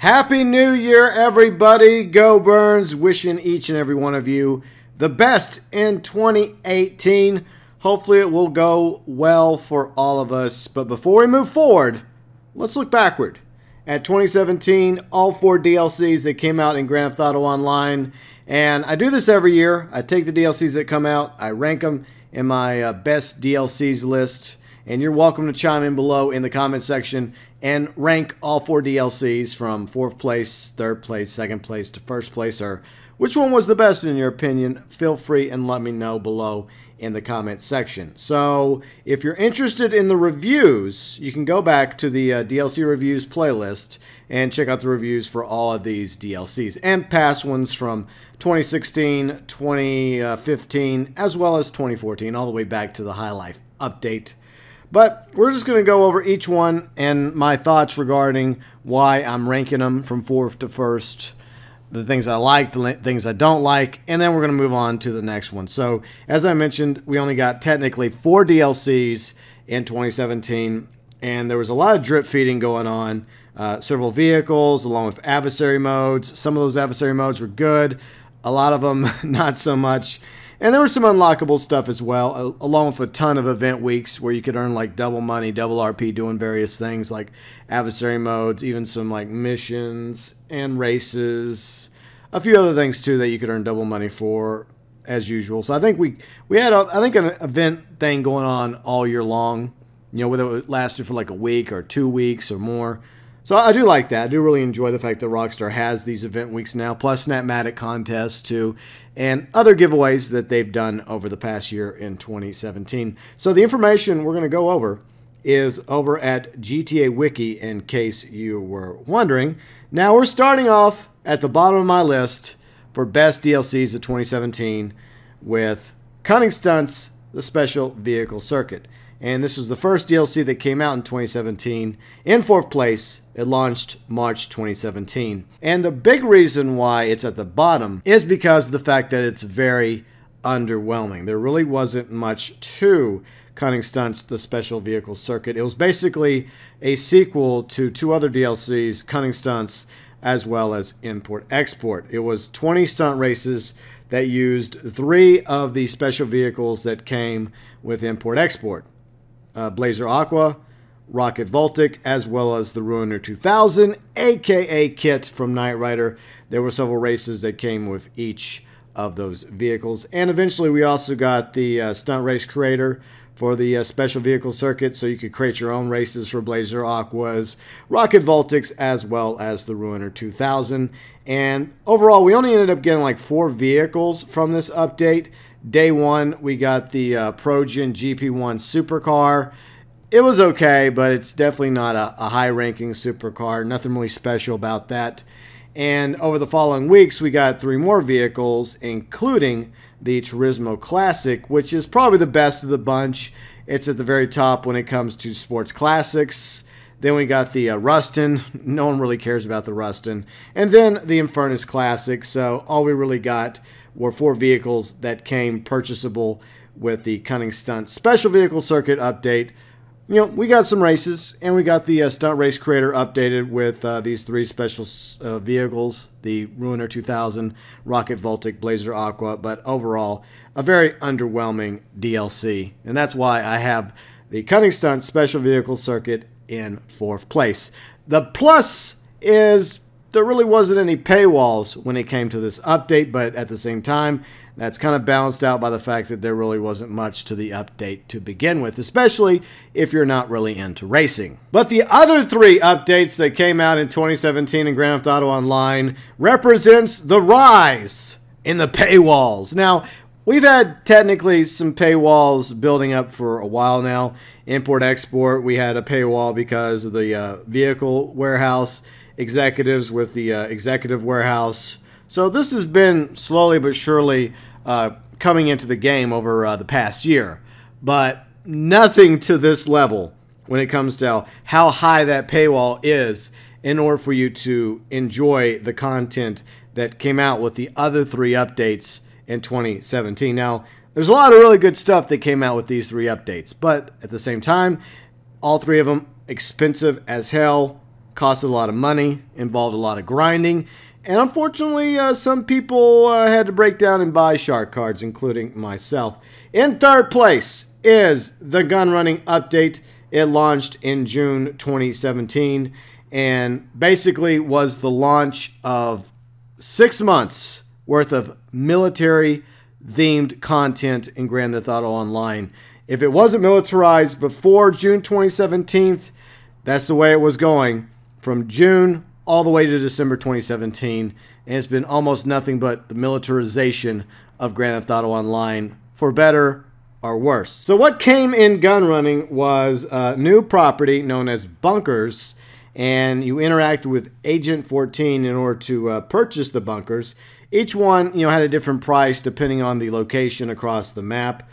Happy New Year, everybody. Go Burns, wishing each and every one of you the best in 2018. Hopefully, it will go well for all of us. But before we move forward, let's look backward. At 2017, all four DLCs that came out in Grand Theft Auto Online. And I do this every year. I take the DLCs that come out, I rank them in my uh, best DLCs list. And you're welcome to chime in below in the comment section and rank all four DLCs from fourth place, third place, second place to first place, or which one was the best in your opinion? Feel free and let me know below in the comment section. So, if you're interested in the reviews, you can go back to the uh, DLC reviews playlist and check out the reviews for all of these DLCs and past ones from 2016, 2015, as well as 2014, all the way back to the High Life update but we're just going to go over each one and my thoughts regarding why I'm ranking them from fourth to first, the things I like, the things I don't like, and then we're going to move on to the next one. So, as I mentioned, we only got technically four DLCs in 2017, and there was a lot of drip feeding going on. Uh, several vehicles, along with adversary modes. Some of those adversary modes were good, a lot of them not so much. And there was some unlockable stuff as well, along with a ton of event weeks where you could earn like double money, double RP doing various things like adversary modes, even some like missions and races, a few other things too that you could earn double money for as usual. So I think we we had a, I think an event thing going on all year long, you know, whether it lasted for like a week or 2 weeks or more. So I do like that. I do really enjoy the fact that Rockstar has these event weeks now, plus Snapmatic contests too, and other giveaways that they've done over the past year in 2017. So the information we're going to go over is over at GTA Wiki in case you were wondering. Now we're starting off at the bottom of my list for best DLCs of 2017 with Cunning Stunts, the Special Vehicle Circuit and this was the first DLC that came out in 2017. In fourth place, it launched March 2017. And the big reason why it's at the bottom is because of the fact that it's very underwhelming. There really wasn't much to Cunning Stunts, the special vehicle circuit. It was basically a sequel to two other DLCs, Cunning Stunts, as well as Import Export. It was 20 stunt races that used three of the special vehicles that came with Import Export uh, Blazer Aqua, Rocket Voltic, as well as the Ruiner 2000, aka Kit from Knight Rider. There were several races that came with each of those vehicles. And eventually, we also got the uh, Stunt Race Creator for the uh, special vehicle circuit, so you could create your own races for Blazer Aquas, Rocket Voltics, as well as the Ruiner 2000. And overall, we only ended up getting like four vehicles from this update. Day one, we got the uh, Progen GP1 supercar. It was okay, but it's definitely not a, a high ranking supercar. Nothing really special about that. And over the following weeks, we got three more vehicles, including the Turismo Classic, which is probably the best of the bunch. It's at the very top when it comes to sports classics. Then we got the uh, Rustin. No one really cares about the Rustin. And then the Infernus Classic. So all we really got were four vehicles that came purchasable with the Cunning Stunt Special Vehicle Circuit update. You know, we got some races, and we got the uh, Stunt Race Creator updated with uh, these three special uh, vehicles, the Ruiner 2000, Rocket Voltic, Blazer Aqua, but overall, a very underwhelming DLC. And that's why I have the Cunning Stunt Special Vehicle Circuit in fourth place. The plus is there really wasn't any paywalls when it came to this update, but at the same time, that's kind of balanced out by the fact that there really wasn't much to the update to begin with, especially if you're not really into racing. But the other three updates that came out in 2017 in Grand Theft Auto Online represents the rise in the paywalls. Now, We've had technically some paywalls building up for a while now. Import export, we had a paywall because of the uh, vehicle warehouse executives with the uh, executive warehouse. So this has been slowly but surely uh, coming into the game over uh, the past year, but nothing to this level when it comes to how high that paywall is in order for you to enjoy the content that came out with the other three updates in 2017. Now, there's a lot of really good stuff that came out with these three updates, but at the same time, all three of them expensive as hell Cost a lot of money, involved a lot of grinding, and unfortunately, uh, some people uh, had to break down and buy shark cards, including myself. In third place is the gun running update. It launched in June 2017 and basically was the launch of six months worth of military themed content in Grand Theft Auto Online. If it wasn't militarized before June 2017, that's the way it was going from June all the way to December 2017, and it's been almost nothing but the militarization of Grand Theft Auto Online, for better or worse. So what came in gun running was a new property known as bunkers, and you interact with Agent 14 in order to uh, purchase the bunkers. Each one, you know, had a different price depending on the location across the map.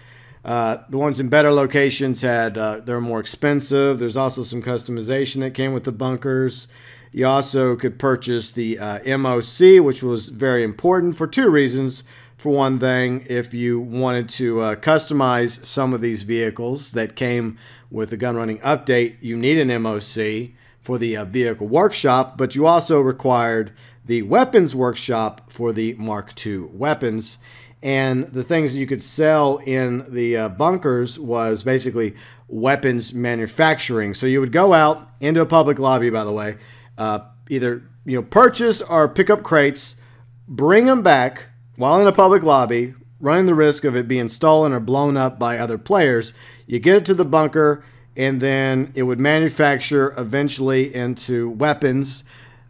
Uh, the ones in better locations had uh, they're more expensive. There's also some customization that came with the bunkers. You also could purchase the uh, MOC, which was very important for two reasons. For one thing, if you wanted to uh, customize some of these vehicles that came with the gun running update, you need an MOC for the uh, vehicle workshop, but you also required the weapons workshop for the Mark II weapons. And the things you could sell in the uh, bunkers was basically weapons manufacturing. So you would go out into a public lobby, by the way, uh, either you know purchase or pick up crates, bring them back while in a public lobby, running the risk of it being stolen or blown up by other players. You get it to the bunker, and then it would manufacture eventually into weapons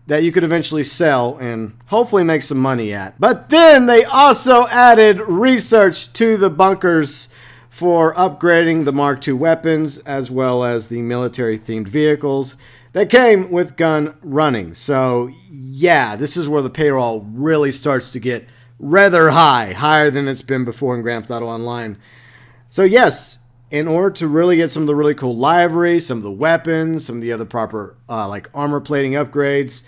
that you could eventually sell and hopefully make some money at. But then they also added research to the bunkers for upgrading the Mark II weapons as well as the military themed vehicles that came with gun running. So, yeah, this is where the payroll really starts to get rather high, higher than it's been before in Grand Theft Auto Online. So, yes, in order to really get some of the really cool livery, some of the weapons, some of the other proper uh, like armor plating upgrades,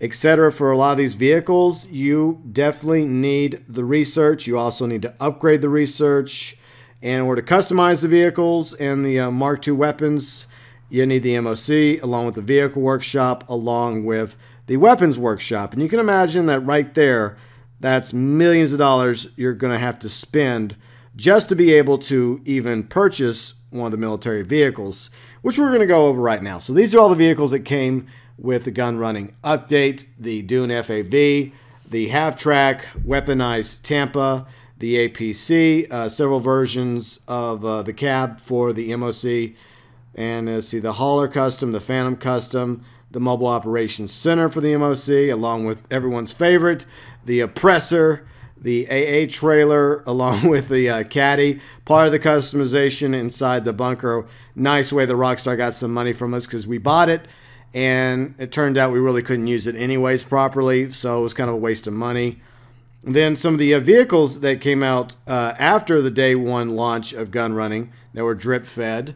etc. For a lot of these vehicles, you definitely need the research. You also need to upgrade the research. In order to customize the vehicles and the uh, Mark II weapons, you need the MOC along with the vehicle workshop, along with the weapons workshop. And you can imagine that right there, that's millions of dollars you're going to have to spend just to be able to even purchase one of the military vehicles, which we're going to go over right now. So these are all the vehicles that came with the gun running update, the Dune FAV, the half track, weaponized Tampa, the APC, uh, several versions of uh, the cab for the MOC, and uh, see the Hauler Custom, the Phantom Custom, the Mobile Operations Center for the MOC, along with everyone's favorite, the Oppressor, the AA trailer along with the uh, caddy, part of the customization inside the bunker. Nice way the Rockstar got some money from us because we bought it and it turned out we really couldn't use it anyways properly, so it was kind of a waste of money. then some of the uh, vehicles that came out uh, after the day one launch of gun running that were drip fed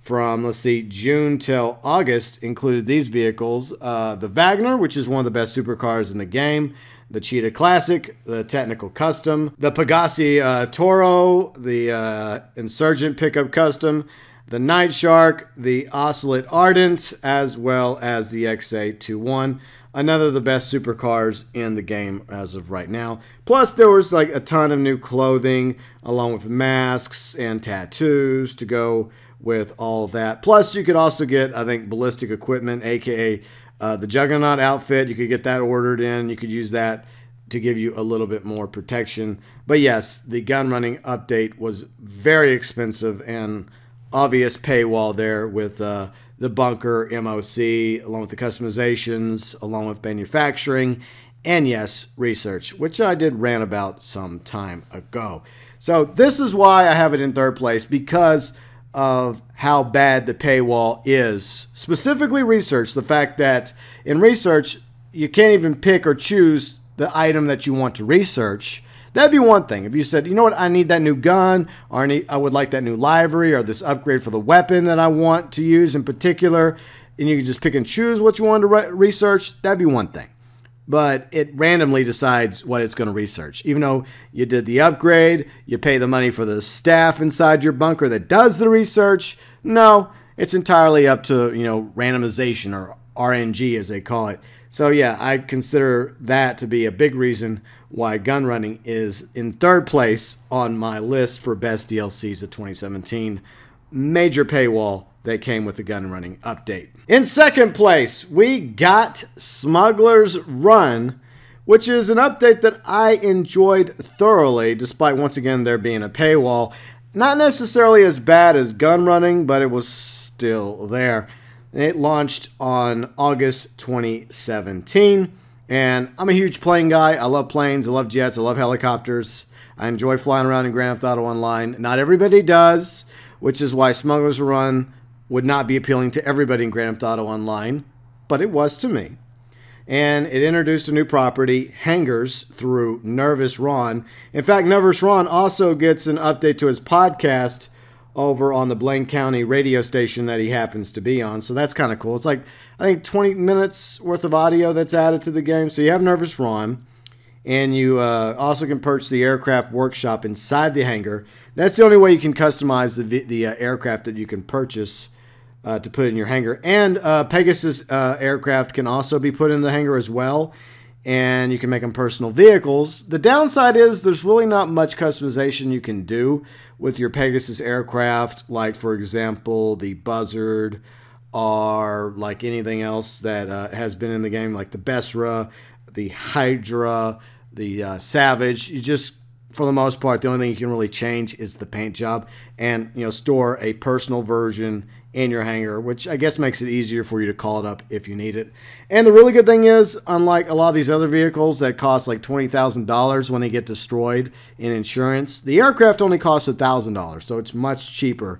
from let's see June till August included these vehicles: uh, the Wagner, which is one of the best supercars in the game, the Cheetah Classic, the Technical Custom, the Pagasi uh, Toro, the uh, Insurgent Pickup Custom, the Night Shark, the Oscillate Ardent, as well as the XA21. Another of the best supercars in the game as of right now. Plus, there was like a ton of new clothing, along with masks and tattoos to go with all that. Plus, you could also get, I think, ballistic equipment, aka uh, the Juggernaut outfit, you could get that ordered in. You could use that to give you a little bit more protection. But yes, the gun running update was very expensive and obvious paywall there with uh, the bunker MOC, along with the customizations, along with manufacturing, and yes, research, which I did rant about some time ago. So this is why I have it in third place because – of how bad the paywall is. Specifically, research the fact that in research, you can't even pick or choose the item that you want to research. That'd be one thing. If you said, you know what, I need that new gun, or I, need, I would like that new library, or this upgrade for the weapon that I want to use in particular, and you can just pick and choose what you want to re- research, that'd be one thing but it randomly decides what it's going to research. Even though you did the upgrade, you pay the money for the staff inside your bunker that does the research. No, it's entirely up to, you know, randomization or RNG as they call it. So yeah, I consider that to be a big reason why gun running is in third place on my list for best DLCs of 2017. Major paywall that came with the gun running update. In second place, we got Smuggler's Run, which is an update that I enjoyed thoroughly, despite once again there being a paywall. Not necessarily as bad as gun running, but it was still there. It launched on August 2017. And I'm a huge plane guy. I love planes. I love jets. I love helicopters. I enjoy flying around in Grand Theft Auto Online. Not everybody does, which is why Smuggler's Run would not be appealing to everybody in Grand Theft Auto Online, but it was to me. And it introduced a new property, Hangers, through Nervous Ron. In fact, Nervous Ron also gets an update to his podcast over on the Blaine County radio station that he happens to be on. So that's kind of cool. It's like, I think, 20 minutes worth of audio that's added to the game. So you have Nervous Ron, and you uh, also can purchase the aircraft workshop inside the hangar. That's the only way you can customize the, the uh, aircraft that you can purchase uh, to put in your hangar. And uh, Pegasus uh, aircraft can also be put in the hangar as well, and you can make them personal vehicles. The downside is there's really not much customization you can do with your Pegasus aircraft, like, for example, the Buzzard or like anything else that uh, has been in the game, like the Besra, the Hydra, the uh, Savage. You just for the most part, the only thing you can really change is the paint job and you know store a personal version in your hanger, which I guess makes it easier for you to call it up if you need it. And the really good thing is, unlike a lot of these other vehicles that cost like $20,000 when they get destroyed in insurance, the aircraft only costs $1,000, so it's much cheaper,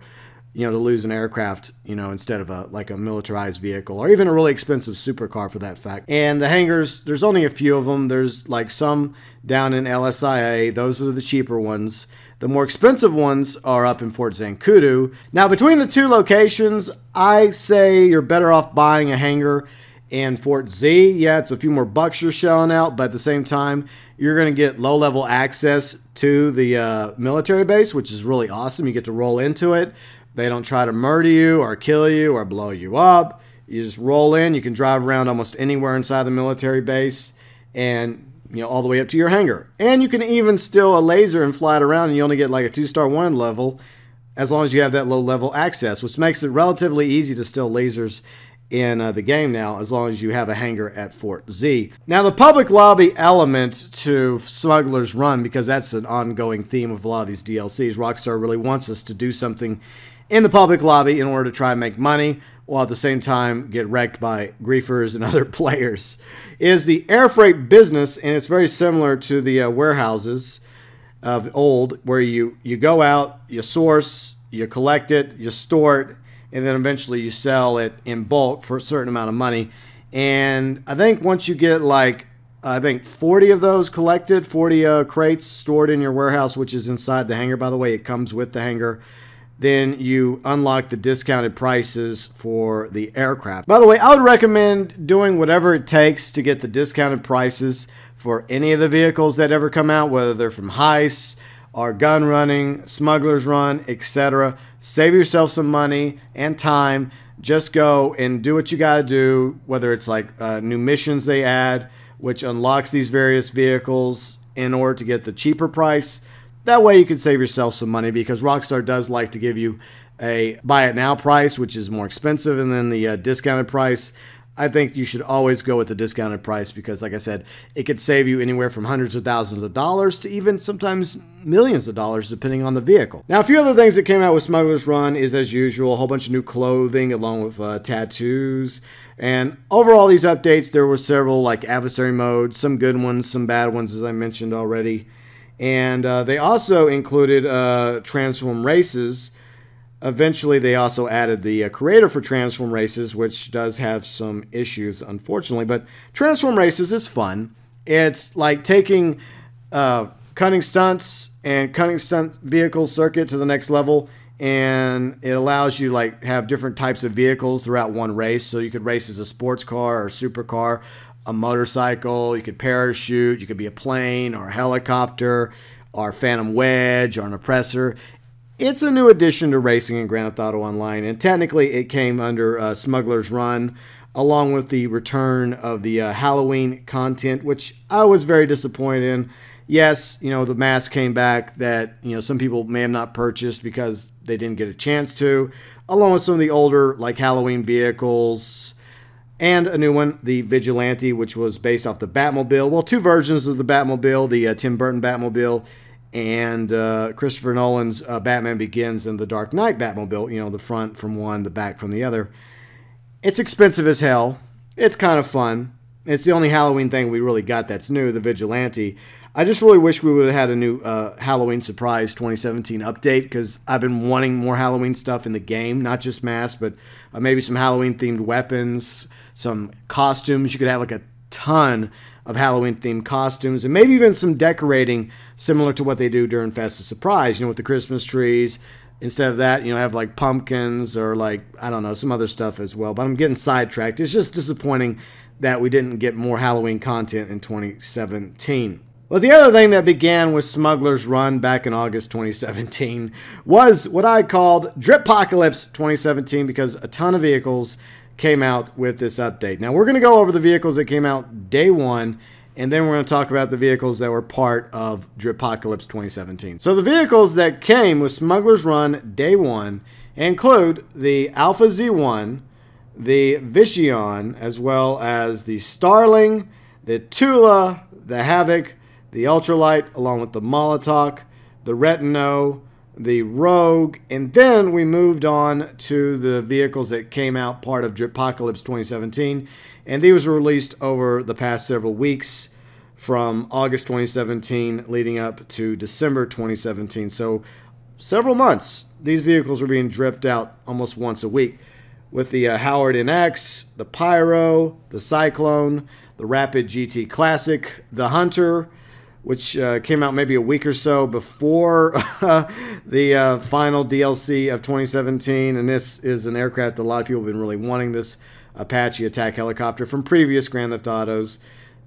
you know, to lose an aircraft, you know, instead of a like a militarized vehicle or even a really expensive supercar for that fact. And the hangars, there's only a few of them. There's like some down in LSIA. Those are the cheaper ones. The more expensive ones are up in Fort Zancudo. Now, between the two locations, I say you're better off buying a hangar in Fort Z. Yeah, it's a few more bucks you're shelling out, but at the same time, you're going to get low level access to the uh, military base, which is really awesome. You get to roll into it. They don't try to murder you or kill you or blow you up. You just roll in. You can drive around almost anywhere inside the military base, and you know, all the way up to your hangar. And you can even steal a laser and fly it around, and you only get like a two star one level as long as you have that low level access, which makes it relatively easy to steal lasers in uh, the game now, as long as you have a hangar at Fort Z. Now, the public lobby element to Smuggler's Run, because that's an ongoing theme of a lot of these DLCs, Rockstar really wants us to do something in the public lobby in order to try and make money while at the same time get wrecked by griefers and other players is the air freight business and it's very similar to the uh, warehouses of old where you you go out you source you collect it you store it and then eventually you sell it in bulk for a certain amount of money and i think once you get like i think 40 of those collected 40 uh, crates stored in your warehouse which is inside the hangar by the way it comes with the hangar then you unlock the discounted prices for the aircraft. By the way, I would recommend doing whatever it takes to get the discounted prices for any of the vehicles that ever come out, whether they're from heists, or Gun Running, Smuggler's Run, etc. Save yourself some money and time. Just go and do what you got to do, whether it's like uh, new missions they add, which unlocks these various vehicles in order to get the cheaper price that way you can save yourself some money because Rockstar does like to give you a buy it now price, which is more expensive, and then the uh, discounted price. I think you should always go with the discounted price because, like I said, it could save you anywhere from hundreds of thousands of dollars to even sometimes millions of dollars, depending on the vehicle. Now, a few other things that came out with Smuggler's Run is, as usual, a whole bunch of new clothing along with uh, tattoos. And overall, these updates, there were several like adversary modes, some good ones, some bad ones, as I mentioned already. And uh, they also included uh, Transform Races. Eventually, they also added the uh, creator for Transform Races, which does have some issues, unfortunately. But Transform Races is fun. It's like taking uh, cunning stunts and cunning stunt vehicle circuit to the next level and it allows you like have different types of vehicles throughout one race so you could race as a sports car or supercar a motorcycle, you could parachute, you could be a plane or a helicopter or Phantom Wedge or an Oppressor. It's a new addition to racing in Grand Theft Auto Online, and technically it came under uh, Smuggler's Run, along with the return of the uh, Halloween content, which I was very disappointed in. Yes, you know the mask came back that you know some people may have not purchased because they didn't get a chance to, along with some of the older like Halloween vehicles, and a new one, the Vigilante, which was based off the Batmobile. Well, two versions of the Batmobile, the uh, Tim Burton Batmobile and uh, Christopher Nolan's uh, Batman Begins and the Dark Knight Batmobile, you know, the front from one, the back from the other. It's expensive as hell. It's kind of fun. It's the only Halloween thing we really got that's new, the Vigilante. I just really wish we would have had a new uh, Halloween Surprise 2017 update because I've been wanting more Halloween stuff in the game, not just masks, but uh, maybe some Halloween themed weapons some costumes. You could have like a ton of Halloween themed costumes and maybe even some decorating similar to what they do during Festive Surprise, you know, with the Christmas trees. Instead of that, you know, have like pumpkins or like, I don't know, some other stuff as well. But I'm getting sidetracked. It's just disappointing that we didn't get more Halloween content in 2017. Well, the other thing that began with Smuggler's Run back in August 2017 was what I called Drip Apocalypse 2017 because a ton of vehicles came out with this update. Now, we're going to go over the vehicles that came out day one, and then we're going to talk about the vehicles that were part of Dripocalypse 2017. So, the vehicles that came with Smuggler's Run day one include the Alpha Z1, the Vishion, as well as the Starling, the Tula, the Havoc, the Ultralight, along with the Molotov, the Retino, the Rogue, and then we moved on to the vehicles that came out part of Apocalypse 2017, and these were released over the past several weeks from August 2017 leading up to December 2017. So several months, these vehicles were being dripped out almost once a week with the uh, Howard NX, the Pyro, the Cyclone, the Rapid GT Classic, the Hunter, which uh, came out maybe a week or so before the uh, final DLC of 2017. And this is an aircraft that a lot of people have been really wanting this Apache attack helicopter from previous Grand Theft Autos.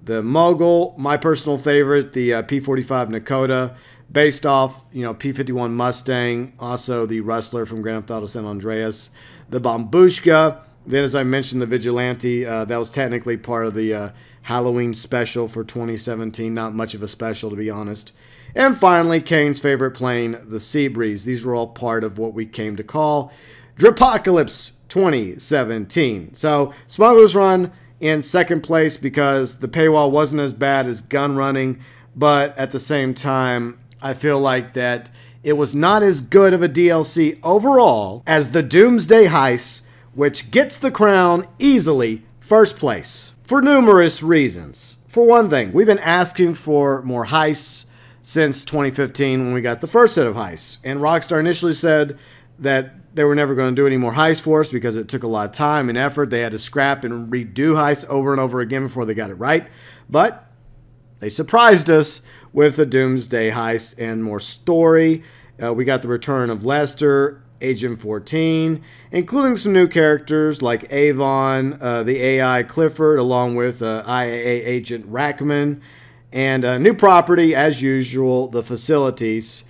The Mogul, my personal favorite, the uh, P-45 Nakota, based off, you know, P-51 Mustang, also the Rustler from Grand Theft Auto San Andreas, the Bombushka, then, as I mentioned, the vigilante uh, that was technically part of the uh, Halloween special for 2017. Not much of a special, to be honest. And finally, Kane's favorite plane, the Seabreeze. These were all part of what we came to call Dripocalypse 2017. So, Smuggler's Run in second place because the paywall wasn't as bad as Gun Running, but at the same time, I feel like that it was not as good of a DLC overall as the Doomsday Heist which gets the crown easily first place for numerous reasons. For one thing, we've been asking for more heists since 2015 when we got the first set of heists. And Rockstar initially said that they were never going to do any more heists for us because it took a lot of time and effort. They had to scrap and redo heists over and over again before they got it right. But they surprised us with the Doomsday heist and more story. Uh, we got the return of Lester Agent 14 including some new characters like Avon, uh, the AI Clifford, along with uh, IAA agent Rackman, and a uh, new property as usual, the facilities,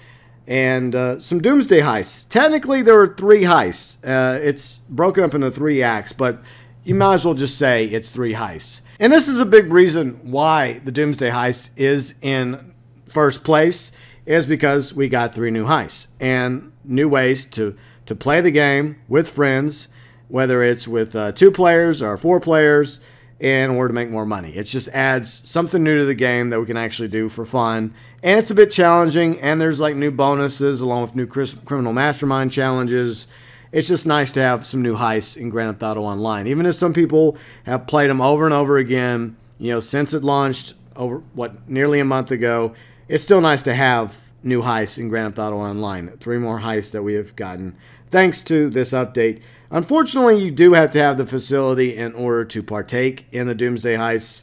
and uh, some Doomsday heists. Technically, there are three heists. Uh, it's broken up into three acts, but you might as well just say it's three heists. And this is a big reason why the Doomsday heist is in first place is because we got three new heists and new ways to, to play the game with friends, whether it's with uh, two players or four players, in order to make more money. It just adds something new to the game that we can actually do for fun. And it's a bit challenging, and there's like new bonuses along with new criminal mastermind challenges it's just nice to have some new heists in Grand Theft Auto Online. Even if some people have played them over and over again, you know, since it launched over what nearly a month ago, it's still nice to have new heists in Grand Theft Auto Online. Three more heists that we have gotten thanks to this update. Unfortunately, you do have to have the facility in order to partake in the Doomsday heists.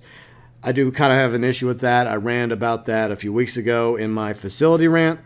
I do kind of have an issue with that. I ran about that a few weeks ago in my facility rant,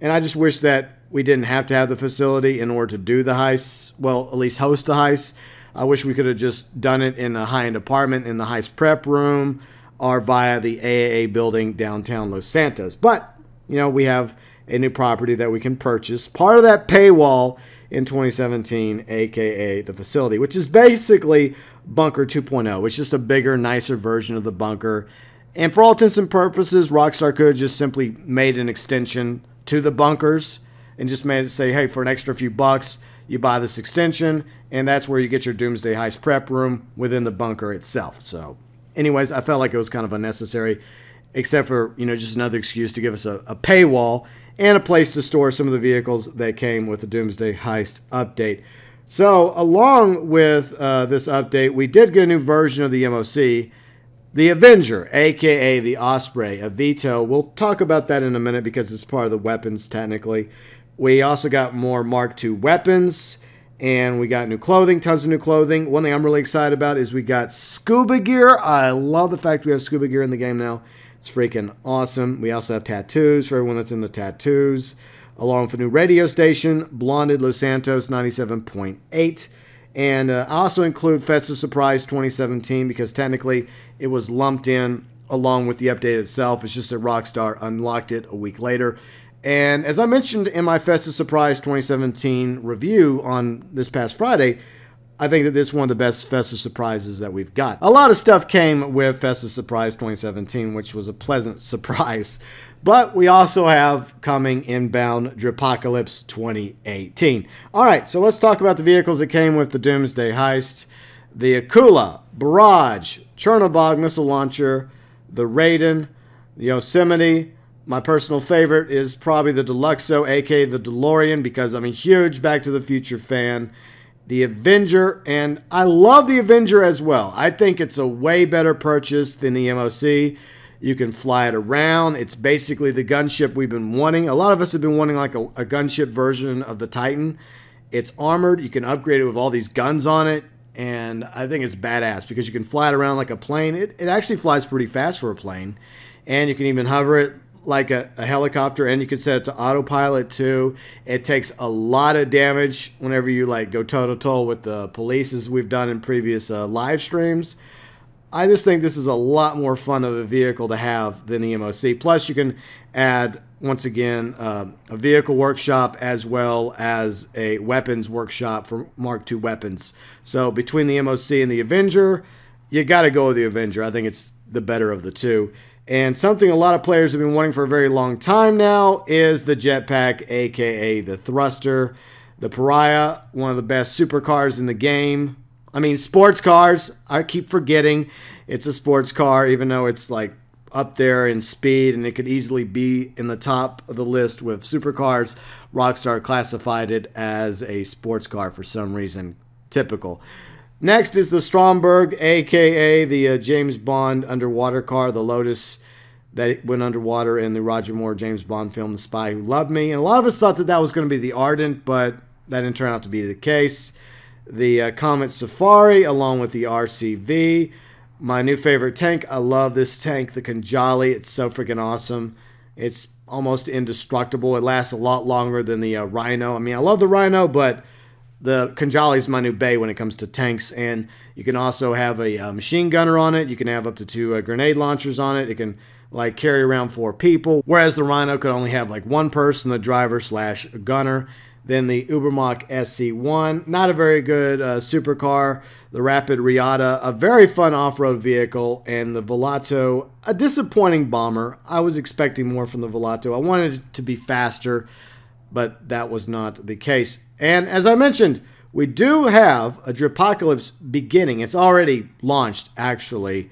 and I just wish that we didn't have to have the facility in order to do the heists, well, at least host the heists. I wish we could have just done it in a high end apartment in the heist prep room are via the AAA building downtown Los Santos. But, you know, we have a new property that we can purchase. Part of that paywall in 2017, aka the facility, which is basically Bunker 2.0. It's just a bigger, nicer version of the bunker. And for all intents and purposes, Rockstar could have just simply made an extension to the bunkers and just made it say, hey, for an extra few bucks, you buy this extension, and that's where you get your Doomsday Heist prep room within the bunker itself. So anyways, I felt like it was kind of unnecessary, except for, you know, just another excuse to give us a, a paywall and a place to store some of the vehicles that came with the Doomsday Heist update. So, along with uh, this update, we did get a new version of the MOC, the Avenger, aka the Osprey, a Vito. We'll talk about that in a minute because it's part of the weapons technically. We also got more Mark II weapons. And we got new clothing, tons of new clothing. One thing I'm really excited about is we got scuba gear. I love the fact we have scuba gear in the game now. It's freaking awesome. We also have tattoos for everyone that's into tattoos, along with a new radio station, Blonded Los Santos 97.8. And uh, I also include Festive Surprise 2017 because technically it was lumped in along with the update itself. It's just that Rockstar unlocked it a week later. And as I mentioned in my Festive Surprise 2017 review on this past Friday, I think that this is one of the best Festive surprises that we've got. A lot of stuff came with Festive Surprise 2017, which was a pleasant surprise. But we also have coming inbound Dripocalypse 2018. All right, so let's talk about the vehicles that came with the Doomsday Heist. The Akula, Barrage, Chernobog Missile Launcher, the Raiden, the Yosemite, my personal favorite is probably the Deluxo, aka the DeLorean, because I'm a huge Back to the Future fan. The Avenger, and I love the Avenger as well. I think it's a way better purchase than the MOC. You can fly it around. It's basically the gunship we've been wanting. A lot of us have been wanting like a, a, gunship version of the Titan. It's armored. You can upgrade it with all these guns on it. And I think it's badass because you can fly it around like a plane. It, it actually flies pretty fast for a plane. And you can even hover it like a, a, helicopter and you can set it to autopilot too. It takes a lot of damage whenever you like go toe to toe with the police as we've done in previous uh, live streams. I just think this is a lot more fun of a vehicle to have than the MOC. Plus, you can add, once again, uh, a vehicle workshop as well as a weapons workshop for Mark II weapons. So, between the MOC and the Avenger, you got to go with the Avenger. I think it's the better of the two. And something a lot of players have been wanting for a very long time now is the jetpack, aka the thruster. The Pariah, one of the best supercars in the game. I mean, sports cars, I keep forgetting it's a sports car, even though it's like up there in speed and it could easily be in the top of the list with supercars. Rockstar classified it as a sports car for some reason. Typical. Next is the Stromberg, aka the uh, James Bond underwater car, the Lotus that went underwater in the Roger Moore James Bond film, The Spy Who Loved Me. And a lot of us thought that that was going to be the Ardent, but that didn't turn out to be the case. The uh, Comet Safari, along with the RCV. My new favorite tank. I love this tank, the Kanjali. It's so freaking awesome. It's almost indestructible. It lasts a lot longer than the uh, Rhino. I mean, I love the Rhino, but the Kanjali's my new bay when it comes to tanks, and you can also have a, a uh, machine gunner on it. You can have up to two uh, grenade launchers on it. It can like carry around four people, whereas the Rhino could only have like one person, the driver slash gunner. Then the Ubermach SC1, not a very good uh, supercar. The Rapid Riata, a very fun off-road vehicle, and the Volato, a disappointing bomber. I was expecting more from the Volato. I wanted it to be faster, but that was not the case. And as I mentioned, we do have a Dripocalypse beginning. It's already launched, actually,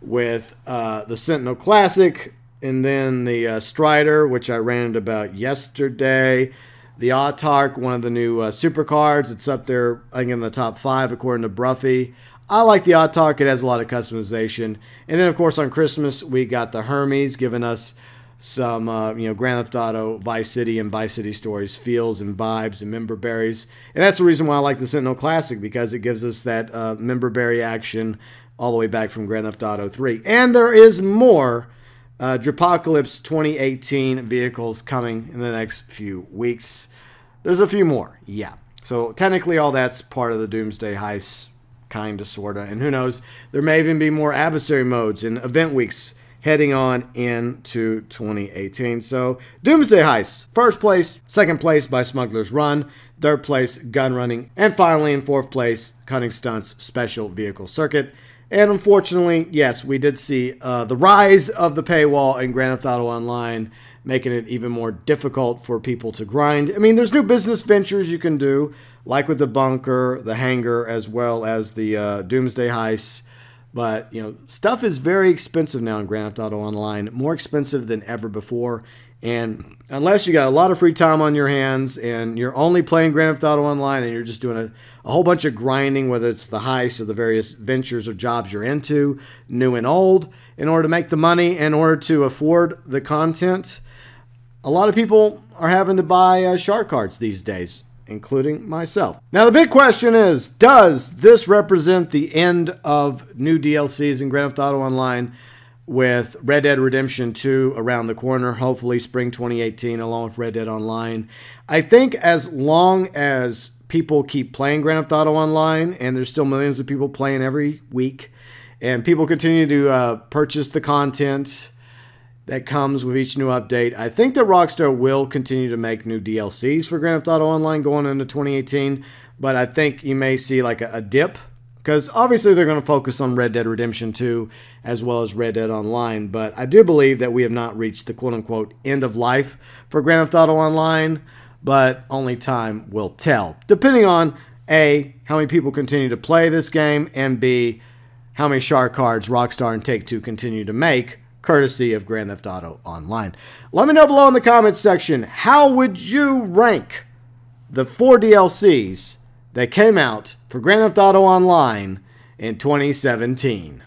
with uh, the Sentinel Classic and then the uh, Strider, which I ranted about yesterday. The Autark, one of the new uh, supercards. It's up there, I think, in the top five, according to Bruffy. I like the Autark. It has a lot of customization. And then, of course, on Christmas, we got the Hermes giving us – some uh, you know Grand Theft Auto, Vice City, and Vice City stories, feels and vibes and member berries, and that's the reason why I like the Sentinel Classic because it gives us that uh, member berry action all the way back from Grand Theft Auto 3. And there is more uh, Drapocalypse 2018 vehicles coming in the next few weeks. There's a few more, yeah. So technically, all that's part of the Doomsday heist, kind of, sorta, and who knows? There may even be more adversary modes and event weeks heading on into 2018. So, Doomsday Heist, first place, second place by Smuggler's Run, third place, Gun Running, and finally in fourth place, Cunning Stunts Special Vehicle Circuit. And unfortunately, yes, we did see uh, the rise of the paywall in Grand Theft Auto Online, making it even more difficult for people to grind. I mean, there's new business ventures you can do, like with the bunker, the hangar, as well as the uh, Doomsday Heist but you know, stuff is very expensive now in Grand Theft Auto Online, more expensive than ever before. And unless you got a lot of free time on your hands and you're only playing Grand Theft Auto Online and you're just doing a, a whole bunch of grinding, whether it's the heist or the various ventures or jobs you're into, new and old, in order to make the money, in order to afford the content, a lot of people are having to buy uh, shark cards these days including myself. Now, the big question is Does this represent the end of new DLCs in Grand Theft Auto Online with Red Dead Redemption 2 around the corner, hopefully spring 2018, along with Red Dead Online? I think as long as people keep playing Grand Theft Auto Online, and there's still millions of people playing every week, and people continue to uh, purchase the content that comes with each new update. I think that Rockstar will continue to make new DLCs for Grand Theft Auto Online going into 2018, but I think you may see like a, a dip because obviously they're going to focus on Red Dead Redemption 2 as well as Red Dead Online. But I do believe that we have not reached the quote unquote end of life for Grand Theft Auto Online, but only time will tell. Depending on A, how many people continue to play this game, and B, how many shark cards Rockstar and Take Two continue to make courtesy of Grand Theft Auto Online. Let me know below in the comments section how would you rank the four DLCs that came out for Grand Theft Auto Online in 2017?